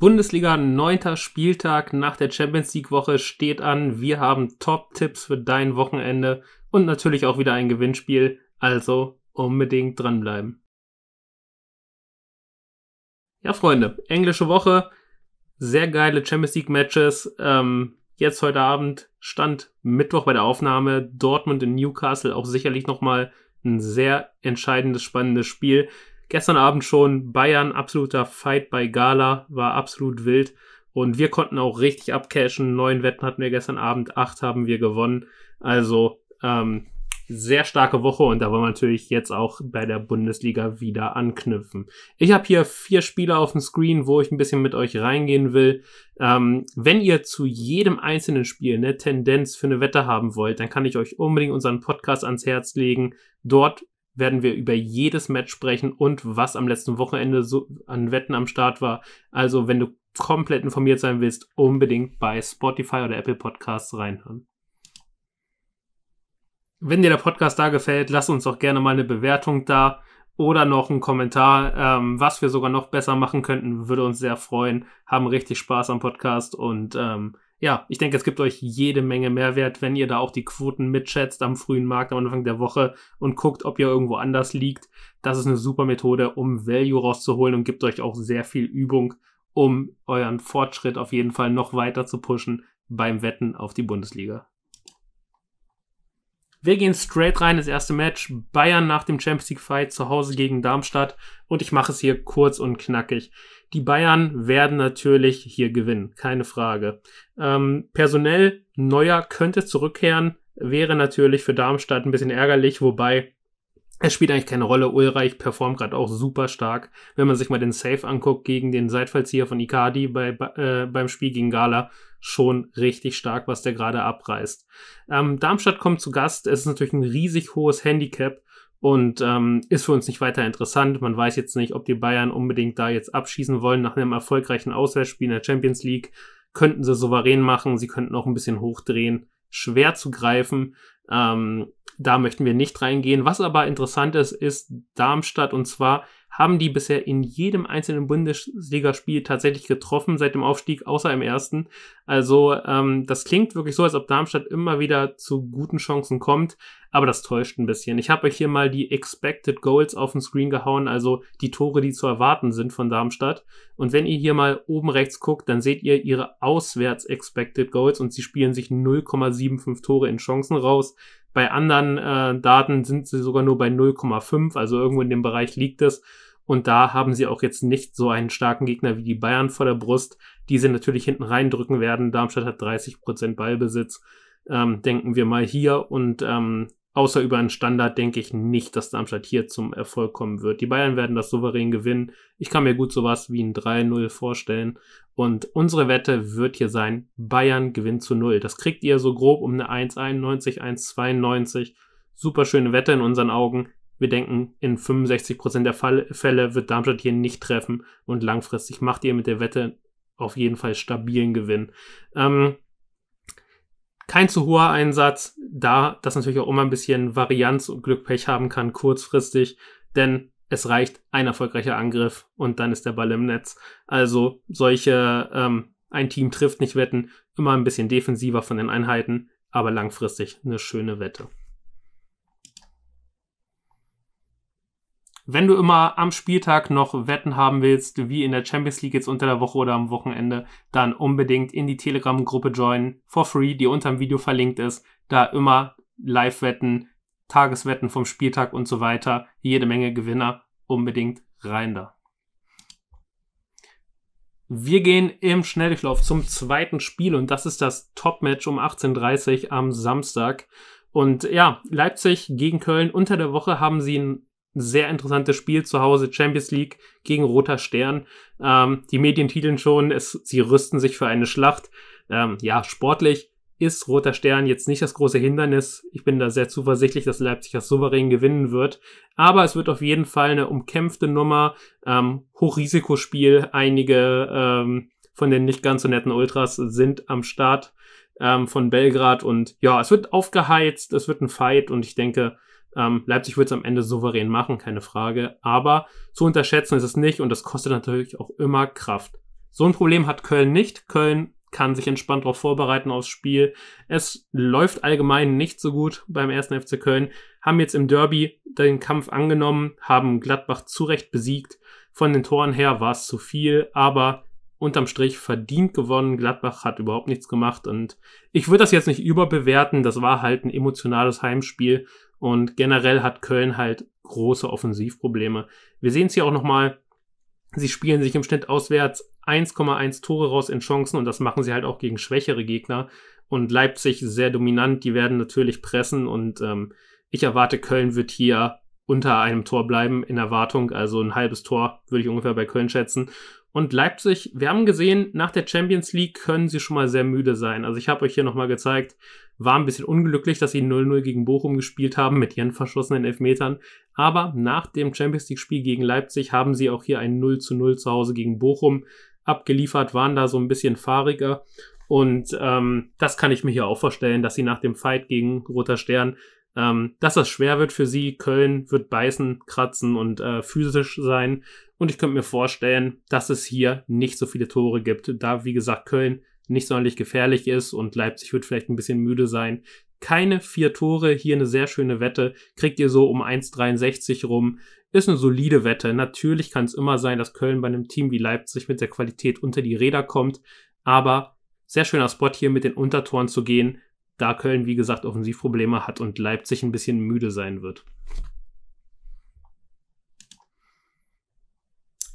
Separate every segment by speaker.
Speaker 1: Bundesliga, neunter Spieltag nach der Champions League Woche steht an. Wir haben Top-Tipps für dein Wochenende und natürlich auch wieder ein Gewinnspiel. Also unbedingt dranbleiben. Ja, Freunde, englische Woche, sehr geile Champions League Matches. Ähm, jetzt heute Abend stand Mittwoch bei der Aufnahme Dortmund in Newcastle auch sicherlich nochmal ein sehr entscheidendes, spannendes Spiel. Gestern Abend schon Bayern, absoluter Fight bei Gala, war absolut wild. Und wir konnten auch richtig abcashen. Neun Wetten hatten wir gestern Abend, acht haben wir gewonnen. Also ähm, sehr starke Woche und da wollen wir natürlich jetzt auch bei der Bundesliga wieder anknüpfen. Ich habe hier vier Spieler auf dem Screen, wo ich ein bisschen mit euch reingehen will. Ähm, wenn ihr zu jedem einzelnen Spiel eine Tendenz für eine Wette haben wollt, dann kann ich euch unbedingt unseren Podcast ans Herz legen. Dort werden wir über jedes Match sprechen und was am letzten Wochenende so an Wetten am Start war. Also, wenn du komplett informiert sein willst, unbedingt bei Spotify oder Apple Podcasts reinhören. Wenn dir der Podcast da gefällt, lass uns doch gerne mal eine Bewertung da oder noch einen Kommentar, ähm, was wir sogar noch besser machen könnten, würde uns sehr freuen. Haben richtig Spaß am Podcast und ähm, ja, ich denke, es gibt euch jede Menge Mehrwert, wenn ihr da auch die Quoten mitschätzt am frühen Markt, am Anfang der Woche und guckt, ob ihr irgendwo anders liegt. Das ist eine super Methode, um Value rauszuholen und gibt euch auch sehr viel Übung, um euren Fortschritt auf jeden Fall noch weiter zu pushen beim Wetten auf die Bundesliga. Wir gehen straight rein, das erste Match. Bayern nach dem Champions League Fight zu Hause gegen Darmstadt. Und ich mache es hier kurz und knackig. Die Bayern werden natürlich hier gewinnen, keine Frage. Ähm, personell, Neuer könnte zurückkehren, wäre natürlich für Darmstadt ein bisschen ärgerlich, wobei es spielt eigentlich keine Rolle. Ulreich performt gerade auch super stark. Wenn man sich mal den Safe anguckt gegen den Seitfallzieher von Icardi bei, äh, beim Spiel gegen Gala, schon richtig stark, was der gerade abreißt. Ähm, Darmstadt kommt zu Gast. Es ist natürlich ein riesig hohes Handicap und ähm, ist für uns nicht weiter interessant. Man weiß jetzt nicht, ob die Bayern unbedingt da jetzt abschießen wollen nach einem erfolgreichen Auswärtsspiel in der Champions League. Könnten sie souverän machen, sie könnten auch ein bisschen hochdrehen. Schwer zu greifen. Ähm, da möchten wir nicht reingehen. Was aber interessant ist, ist Darmstadt und zwar haben die bisher in jedem einzelnen Bundesligaspiel tatsächlich getroffen seit dem Aufstieg, außer im ersten. Also ähm, das klingt wirklich so, als ob Darmstadt immer wieder zu guten Chancen kommt, aber das täuscht ein bisschen. Ich habe euch hier mal die Expected Goals auf den Screen gehauen, also die Tore, die zu erwarten sind von Darmstadt. Und wenn ihr hier mal oben rechts guckt, dann seht ihr ihre auswärts Expected Goals und sie spielen sich 0,75 Tore in Chancen raus. Bei anderen äh, Daten sind sie sogar nur bei 0,5, also irgendwo in dem Bereich liegt es. Und da haben sie auch jetzt nicht so einen starken Gegner wie die Bayern vor der Brust, die sie natürlich hinten reindrücken werden. Darmstadt hat 30% Ballbesitz, ähm, denken wir mal hier. Und ähm, außer über einen Standard denke ich nicht, dass Darmstadt hier zum Erfolg kommen wird. Die Bayern werden das souverän gewinnen. Ich kann mir gut sowas wie ein 3-0 vorstellen. Und unsere Wette wird hier sein, Bayern gewinnt zu 0. Das kriegt ihr so grob um eine 1,91, 1,92. Superschöne Wette in unseren Augen. Wir denken, in 65% der Fall Fälle wird Darmstadt hier nicht treffen und langfristig macht ihr mit der Wette auf jeden Fall stabilen Gewinn. Ähm, kein zu hoher Einsatz, da das natürlich auch immer ein bisschen Varianz und Glück Pech haben kann, kurzfristig, denn es reicht ein erfolgreicher Angriff und dann ist der Ball im Netz. Also solche, ähm, ein Team trifft nicht wetten, immer ein bisschen defensiver von den Einheiten, aber langfristig eine schöne Wette. Wenn du immer am Spieltag noch Wetten haben willst, wie in der Champions League jetzt unter der Woche oder am Wochenende, dann unbedingt in die Telegram-Gruppe joinen, for free, die unter dem Video verlinkt ist. Da immer Live-Wetten, Tageswetten vom Spieltag und so weiter. Jede Menge Gewinner. Unbedingt rein da. Wir gehen im Schnelldurchlauf zum zweiten Spiel und das ist das Top-Match um 18.30 Uhr am Samstag. Und ja, Leipzig gegen Köln unter der Woche haben sie ein sehr interessantes Spiel zu Hause, Champions League gegen Roter Stern. Ähm, die Medien titeln schon, es, sie rüsten sich für eine Schlacht. Ähm, ja, sportlich ist Roter Stern jetzt nicht das große Hindernis. Ich bin da sehr zuversichtlich, dass Leipzig das souverän gewinnen wird. Aber es wird auf jeden Fall eine umkämpfte Nummer, ähm, Hochrisikospiel. Einige ähm, von den nicht ganz so netten Ultras sind am Start ähm, von Belgrad und ja, es wird aufgeheizt, es wird ein Fight und ich denke, ähm, Leipzig wird es am Ende souverän machen, keine Frage. Aber zu unterschätzen ist es nicht und das kostet natürlich auch immer Kraft. So ein Problem hat Köln nicht. Köln kann sich entspannt darauf vorbereiten aufs Spiel. Es läuft allgemein nicht so gut beim ersten FC Köln. Haben jetzt im Derby den Kampf angenommen, haben Gladbach zurecht besiegt. Von den Toren her war es zu viel, aber unterm Strich verdient gewonnen. Gladbach hat überhaupt nichts gemacht und ich würde das jetzt nicht überbewerten. Das war halt ein emotionales Heimspiel und generell hat Köln halt große Offensivprobleme. Wir sehen es hier auch nochmal. Sie spielen sich im Schnitt auswärts 1,1 Tore raus in Chancen und das machen sie halt auch gegen schwächere Gegner. Und Leipzig sehr dominant, die werden natürlich pressen und ähm, ich erwarte, Köln wird hier unter einem Tor bleiben in Erwartung. Also ein halbes Tor würde ich ungefähr bei Köln schätzen. Und Leipzig, wir haben gesehen, nach der Champions League können sie schon mal sehr müde sein. Also ich habe euch hier nochmal gezeigt, war ein bisschen unglücklich, dass sie 0-0 gegen Bochum gespielt haben mit ihren verschossenen Elfmetern. Aber nach dem Champions League-Spiel gegen Leipzig haben sie auch hier ein 0-0 zu Hause gegen Bochum abgeliefert, waren da so ein bisschen fahriger. Und ähm, das kann ich mir hier auch vorstellen, dass sie nach dem Fight gegen Roter Stern ähm, dass das schwer wird für sie. Köln wird beißen, kratzen und äh, physisch sein. Und ich könnte mir vorstellen, dass es hier nicht so viele Tore gibt, da, wie gesagt, Köln nicht sonderlich gefährlich ist und Leipzig wird vielleicht ein bisschen müde sein. Keine vier Tore, hier eine sehr schöne Wette. Kriegt ihr so um 1,63 rum. Ist eine solide Wette. Natürlich kann es immer sein, dass Köln bei einem Team wie Leipzig mit der Qualität unter die Räder kommt. Aber sehr schöner Spot hier mit den Untertoren zu gehen da Köln, wie gesagt, Offensivprobleme hat und Leipzig ein bisschen müde sein wird.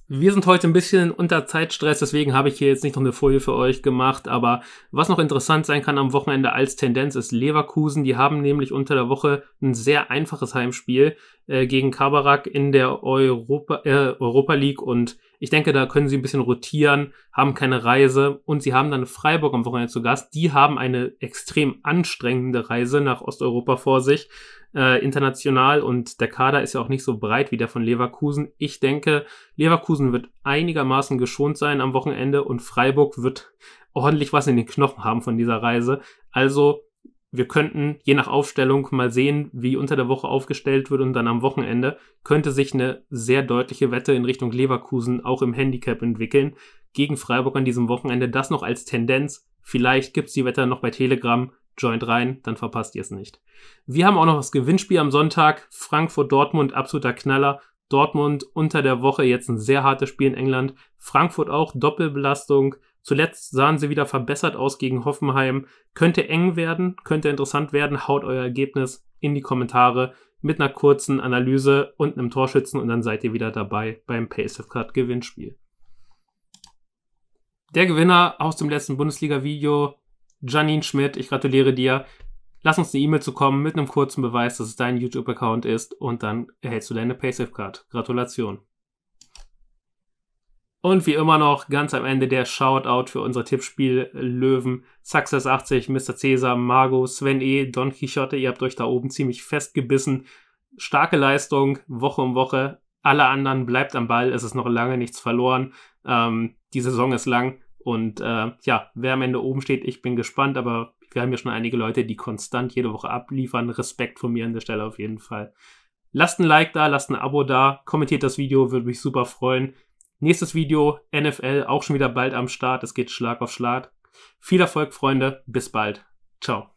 Speaker 1: Wir sind heute ein bisschen unter Zeitstress, deswegen habe ich hier jetzt nicht noch eine Folie für euch gemacht. Aber was noch interessant sein kann am Wochenende als Tendenz ist Leverkusen. Die haben nämlich unter der Woche ein sehr einfaches Heimspiel äh, gegen Kabarak in der Europa, äh, Europa League und ich denke, da können sie ein bisschen rotieren, haben keine Reise und sie haben dann Freiburg am Wochenende zu Gast. Die haben eine extrem anstrengende Reise nach Osteuropa vor sich, äh, international und der Kader ist ja auch nicht so breit wie der von Leverkusen. Ich denke, Leverkusen wird einigermaßen geschont sein am Wochenende und Freiburg wird ordentlich was in den Knochen haben von dieser Reise. Also wir könnten je nach Aufstellung mal sehen, wie unter der Woche aufgestellt wird und dann am Wochenende könnte sich eine sehr deutliche Wette in Richtung Leverkusen auch im Handicap entwickeln gegen Freiburg an diesem Wochenende. Das noch als Tendenz. Vielleicht gibt es die Wette noch bei Telegram. Joint rein, dann verpasst ihr es nicht. Wir haben auch noch das Gewinnspiel am Sonntag. Frankfurt-Dortmund, absoluter Knaller. Dortmund unter der Woche jetzt ein sehr hartes Spiel in England. Frankfurt auch, Doppelbelastung. Zuletzt sahen sie wieder verbessert aus gegen Hoffenheim. Könnte eng werden, könnte interessant werden. Haut euer Ergebnis in die Kommentare mit einer kurzen Analyse und einem Torschützen und dann seid ihr wieder dabei beim PaySafe Card Gewinnspiel. Der Gewinner aus dem letzten Bundesliga-Video, Janine Schmidt, ich gratuliere dir. Lass uns eine E-Mail zukommen mit einem kurzen Beweis, dass es dein YouTube-Account ist und dann erhältst du deine PaySafe Card. Gratulation. Und wie immer noch ganz am Ende der Shoutout für unsere Tippspiel-Löwen. Success80, Mr. Cesar, Margot, Sven E., Don Quixote. Ihr habt euch da oben ziemlich festgebissen. Starke Leistung, Woche um Woche. Alle anderen bleibt am Ball. Es ist noch lange nichts verloren. Ähm, die Saison ist lang. Und äh, ja, wer am Ende oben steht, ich bin gespannt. Aber wir haben ja schon einige Leute, die konstant jede Woche abliefern. Respekt von mir an der Stelle auf jeden Fall. Lasst ein Like da, lasst ein Abo da, kommentiert das Video, würde mich super freuen. Nächstes Video, NFL, auch schon wieder bald am Start. Es geht Schlag auf Schlag. Viel Erfolg, Freunde. Bis bald. Ciao.